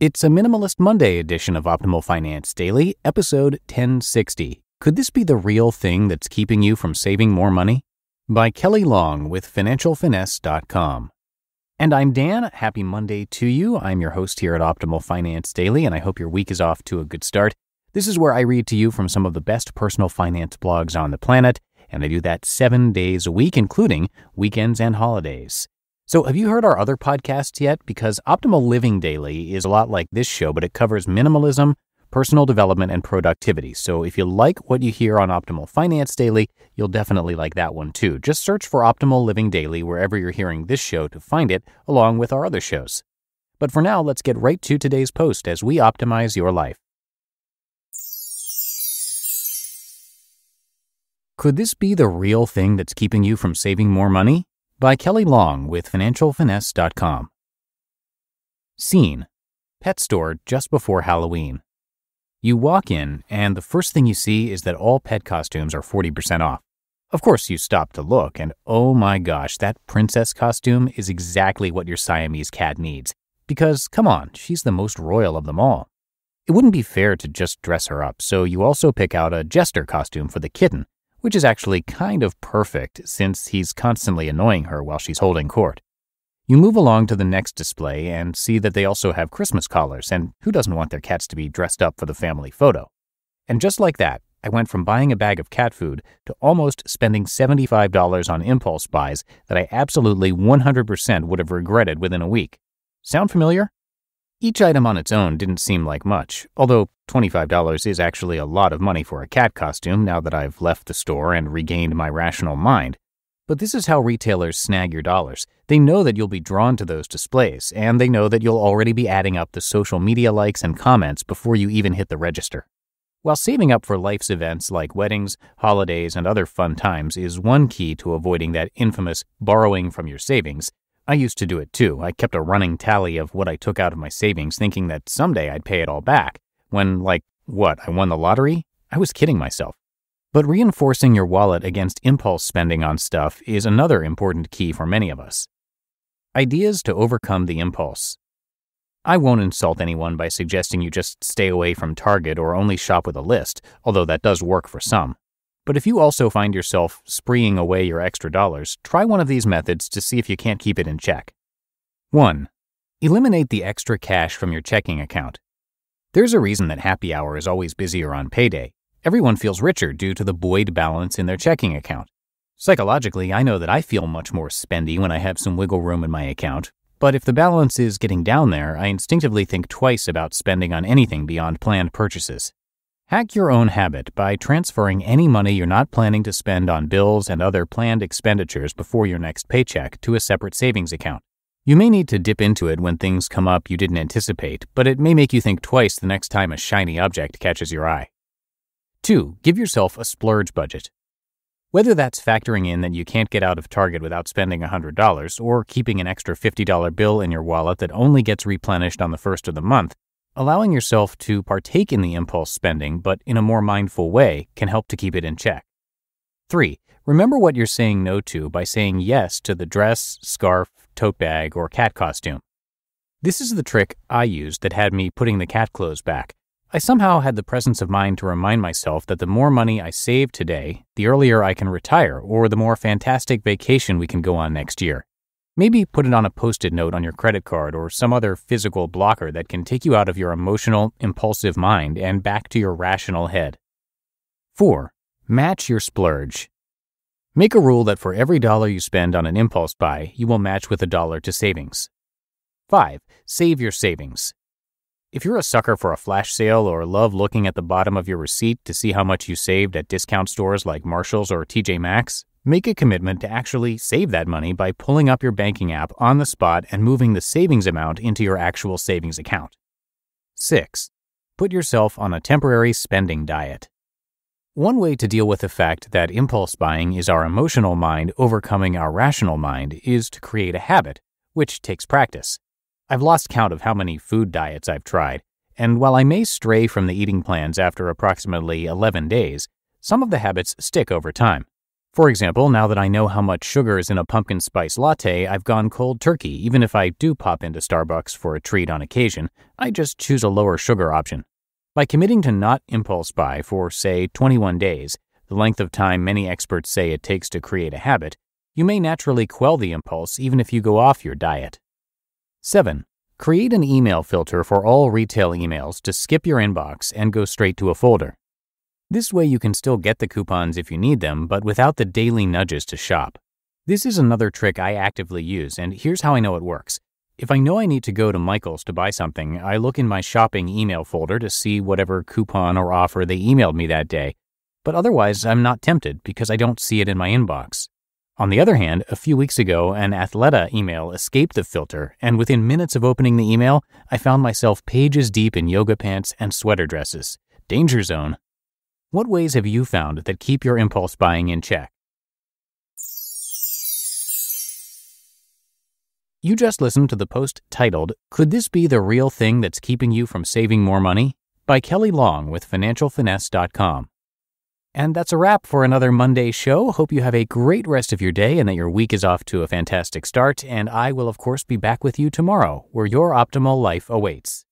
It's a Minimalist Monday edition of Optimal Finance Daily, episode 1060. Could this be the real thing that's keeping you from saving more money? By Kelly Long with FinancialFinesse.com. And I'm Dan. Happy Monday to you. I'm your host here at Optimal Finance Daily, and I hope your week is off to a good start. This is where I read to you from some of the best personal finance blogs on the planet, and I do that seven days a week, including weekends and holidays. So, have you heard our other podcasts yet? Because Optimal Living Daily is a lot like this show, but it covers minimalism, personal development, and productivity. So, if you like what you hear on Optimal Finance Daily, you'll definitely like that one too. Just search for Optimal Living Daily wherever you're hearing this show to find it, along with our other shows. But for now, let's get right to today's post as we optimize your life. Could this be the real thing that's keeping you from saving more money? by Kelly Long with financialfinesse.com. Scene Pet store just before Halloween. You walk in, and the first thing you see is that all pet costumes are 40% off. Of course, you stop to look, and oh my gosh, that princess costume is exactly what your Siamese cat needs. Because, come on, she's the most royal of them all. It wouldn't be fair to just dress her up, so you also pick out a jester costume for the kitten, which is actually kind of perfect since he's constantly annoying her while she's holding court. You move along to the next display and see that they also have Christmas collars, and who doesn't want their cats to be dressed up for the family photo? And just like that, I went from buying a bag of cat food to almost spending $75 on impulse buys that I absolutely 100% would have regretted within a week. Sound familiar? Each item on its own didn't seem like much, although $25 is actually a lot of money for a cat costume now that I've left the store and regained my rational mind. But this is how retailers snag your dollars. They know that you'll be drawn to those displays, and they know that you'll already be adding up the social media likes and comments before you even hit the register. While saving up for life's events like weddings, holidays, and other fun times is one key to avoiding that infamous borrowing from your savings, I used to do it too. I kept a running tally of what I took out of my savings, thinking that someday I'd pay it all back. When, like, what, I won the lottery? I was kidding myself. But reinforcing your wallet against impulse spending on stuff is another important key for many of us. Ideas to overcome the impulse. I won't insult anyone by suggesting you just stay away from Target or only shop with a list, although that does work for some. But if you also find yourself spreeing away your extra dollars, try one of these methods to see if you can't keep it in check. 1. Eliminate the extra cash from your checking account. There's a reason that happy hour is always busier on payday. Everyone feels richer due to the buoyed balance in their checking account. Psychologically, I know that I feel much more spendy when I have some wiggle room in my account, but if the balance is getting down there, I instinctively think twice about spending on anything beyond planned purchases. Hack your own habit by transferring any money you're not planning to spend on bills and other planned expenditures before your next paycheck to a separate savings account. You may need to dip into it when things come up you didn't anticipate, but it may make you think twice the next time a shiny object catches your eye. 2. Give yourself a splurge budget. Whether that's factoring in that you can't get out of Target without spending $100 or keeping an extra $50 bill in your wallet that only gets replenished on the first of the month, Allowing yourself to partake in the impulse spending, but in a more mindful way, can help to keep it in check. 3. Remember what you're saying no to by saying yes to the dress, scarf, tote bag, or cat costume. This is the trick I used that had me putting the cat clothes back. I somehow had the presence of mind to remind myself that the more money I save today, the earlier I can retire, or the more fantastic vacation we can go on next year. Maybe put it on a post it note on your credit card or some other physical blocker that can take you out of your emotional, impulsive mind and back to your rational head. 4. Match your splurge. Make a rule that for every dollar you spend on an impulse buy, you will match with a dollar to savings. 5. Save your savings. If you're a sucker for a flash sale or love looking at the bottom of your receipt to see how much you saved at discount stores like Marshall's or TJ Maxx, Make a commitment to actually save that money by pulling up your banking app on the spot and moving the savings amount into your actual savings account. 6. Put yourself on a temporary spending diet. One way to deal with the fact that impulse buying is our emotional mind overcoming our rational mind is to create a habit, which takes practice. I've lost count of how many food diets I've tried, and while I may stray from the eating plans after approximately 11 days, some of the habits stick over time. For example, now that I know how much sugar is in a pumpkin spice latte, I've gone cold turkey, even if I do pop into Starbucks for a treat on occasion, I just choose a lower sugar option. By committing to not impulse buy for, say, 21 days, the length of time many experts say it takes to create a habit, you may naturally quell the impulse even if you go off your diet. 7. Create an email filter for all retail emails to skip your inbox and go straight to a folder. This way you can still get the coupons if you need them, but without the daily nudges to shop. This is another trick I actively use, and here's how I know it works. If I know I need to go to Michael's to buy something, I look in my shopping email folder to see whatever coupon or offer they emailed me that day. But otherwise, I'm not tempted because I don't see it in my inbox. On the other hand, a few weeks ago, an Athleta email escaped the filter, and within minutes of opening the email, I found myself pages deep in yoga pants and sweater dresses. Danger zone. What ways have you found that keep your impulse buying in check? You just listened to the post titled, Could This Be the Real Thing That's Keeping You From Saving More Money? by Kelly Long with FinancialFinesse.com. And that's a wrap for another Monday show. Hope you have a great rest of your day and that your week is off to a fantastic start. And I will, of course, be back with you tomorrow, where your optimal life awaits.